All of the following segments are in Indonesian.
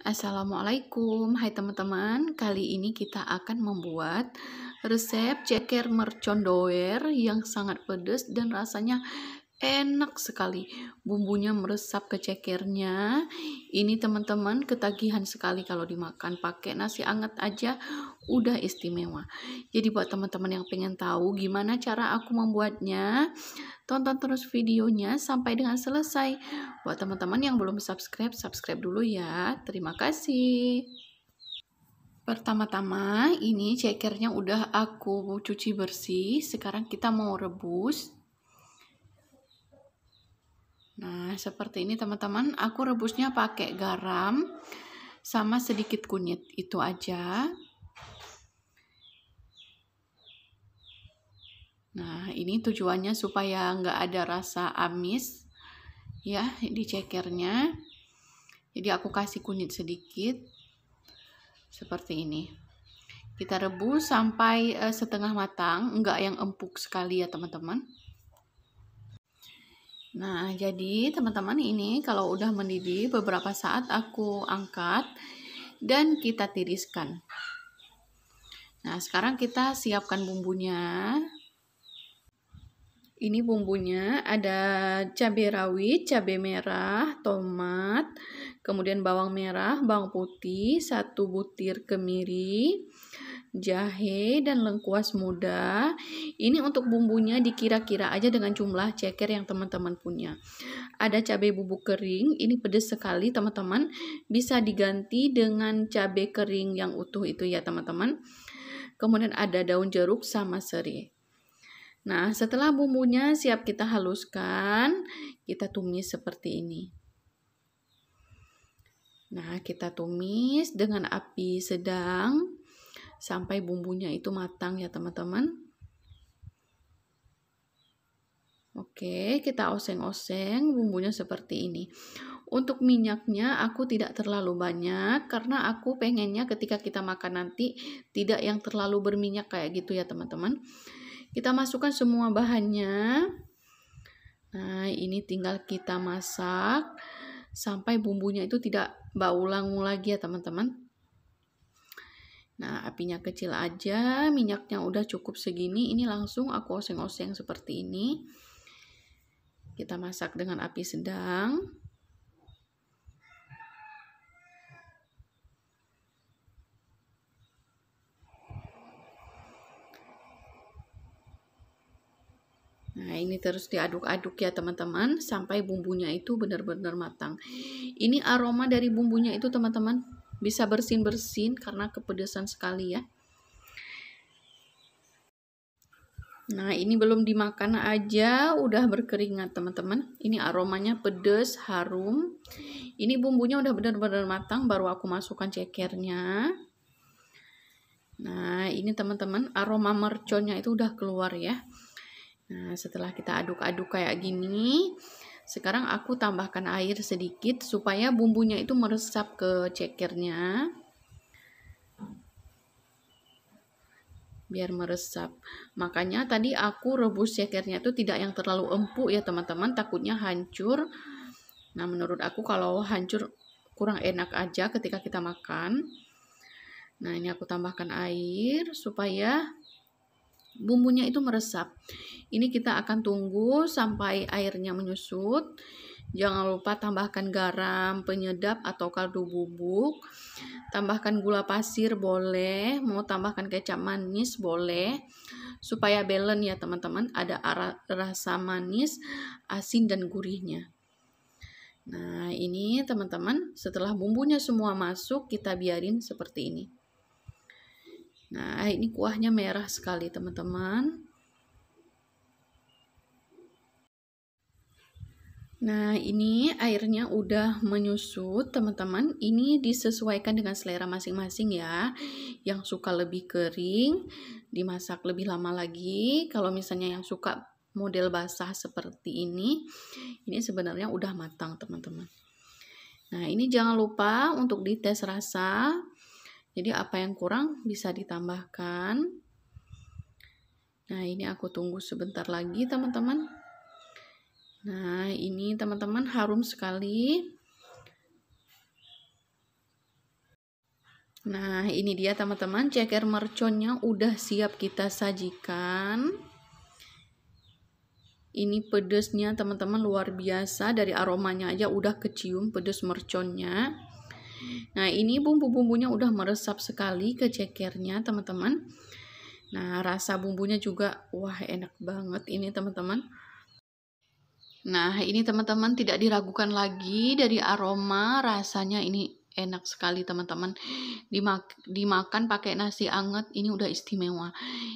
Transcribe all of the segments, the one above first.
Assalamualaikum, hai teman-teman. Kali ini kita akan membuat resep ceker mercon doer yang sangat pedas dan rasanya enak sekali. Bumbunya meresap ke cekernya. Ini teman-teman ketagihan sekali kalau dimakan. Pakai nasi anget aja udah istimewa. Jadi buat teman-teman yang pengen tahu gimana cara aku membuatnya, tonton terus videonya sampai dengan selesai. Buat teman-teman yang belum subscribe, subscribe dulu ya. Terima kasih. Pertama-tama ini cekernya udah aku cuci bersih. Sekarang kita mau rebus Nah, seperti ini teman-teman, aku rebusnya pakai garam sama sedikit kunyit, itu aja. Nah, ini tujuannya supaya nggak ada rasa amis ya di cekernya. Jadi aku kasih kunyit sedikit seperti ini. Kita rebus sampai eh, setengah matang, nggak yang empuk sekali ya teman-teman. Nah, jadi teman-teman ini kalau udah mendidih beberapa saat aku angkat dan kita tiriskan. Nah, sekarang kita siapkan bumbunya. Ini bumbunya ada cabai rawit, cabai merah, tomat, kemudian bawang merah, bawang putih, satu butir kemiri, jahe, dan lengkuas muda. Ini untuk bumbunya dikira-kira aja dengan jumlah ceker yang teman-teman punya. Ada cabai bubuk kering, ini pedas sekali teman-teman. Bisa diganti dengan cabai kering yang utuh itu ya teman-teman. Kemudian ada daun jeruk sama serai. Nah, setelah bumbunya siap kita haluskan, kita tumis seperti ini. Nah, kita tumis dengan api sedang sampai bumbunya itu matang ya teman-teman. Oke, kita oseng-oseng bumbunya seperti ini. Untuk minyaknya aku tidak terlalu banyak karena aku pengennya ketika kita makan nanti tidak yang terlalu berminyak kayak gitu ya teman-teman. Kita masukkan semua bahannya. Nah, ini tinggal kita masak sampai bumbunya itu tidak bau langu lagi ya teman-teman. Nah, apinya kecil aja, minyaknya udah cukup segini. Ini langsung aku oseng-oseng seperti ini. Kita masak dengan api sedang. Nah, ini terus diaduk-aduk ya teman-teman sampai bumbunya itu benar-benar matang. Ini aroma dari bumbunya itu teman-teman bisa bersin-bersin karena kepedesan sekali ya. Nah, ini belum dimakan aja, udah berkeringat teman-teman. Ini aromanya pedes, harum. Ini bumbunya udah benar-benar matang, baru aku masukkan cekernya. Nah, ini teman-teman, aroma merconnya itu udah keluar ya. Nah, setelah kita aduk-aduk kayak gini, sekarang aku tambahkan air sedikit supaya bumbunya itu meresap ke cekernya. biar meresap. Makanya tadi aku rebus cekernya itu tidak yang terlalu empuk ya teman-teman, takutnya hancur. Nah, menurut aku kalau hancur kurang enak aja ketika kita makan. Nah, ini aku tambahkan air supaya bumbunya itu meresap. Ini kita akan tunggu sampai airnya menyusut. Jangan lupa tambahkan garam penyedap atau kaldu bubuk. Tambahkan gula pasir boleh, mau tambahkan kecap manis boleh. Supaya balance ya teman-teman, ada rasa manis, asin dan gurihnya. Nah, ini teman-teman, setelah bumbunya semua masuk, kita biarin seperti ini. Nah, ini kuahnya merah sekali, teman-teman. Nah, ini airnya udah menyusut, teman-teman. Ini disesuaikan dengan selera masing-masing ya. Yang suka lebih kering, dimasak lebih lama lagi. Kalau misalnya yang suka model basah seperti ini, ini sebenarnya udah matang, teman-teman. Nah, ini jangan lupa untuk dites rasa. Jadi apa yang kurang bisa ditambahkan. Nah, ini aku tunggu sebentar lagi, teman-teman. Nah, ini teman-teman harum sekali. Nah, ini dia teman-teman ceker merconnya udah siap kita sajikan. Ini pedesnya teman-teman luar biasa dari aromanya aja udah kecium pedes merconnya. Nah, ini bumbu-bumbunya udah meresap sekali ke cekernya teman-teman. Nah, rasa bumbunya juga wah enak banget ini teman-teman. Nah, ini teman-teman tidak diragukan lagi dari aroma, rasanya ini enak sekali teman-teman. Dimak dimakan pakai nasi anget ini udah istimewa.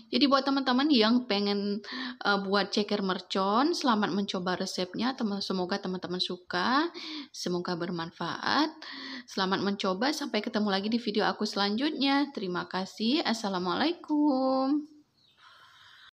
Jadi buat teman-teman yang pengen uh, buat ceker mercon, selamat mencoba resepnya. Teman semoga teman-teman suka, semoga bermanfaat. Selamat mencoba, sampai ketemu lagi di video aku selanjutnya. Terima kasih. Assalamualaikum.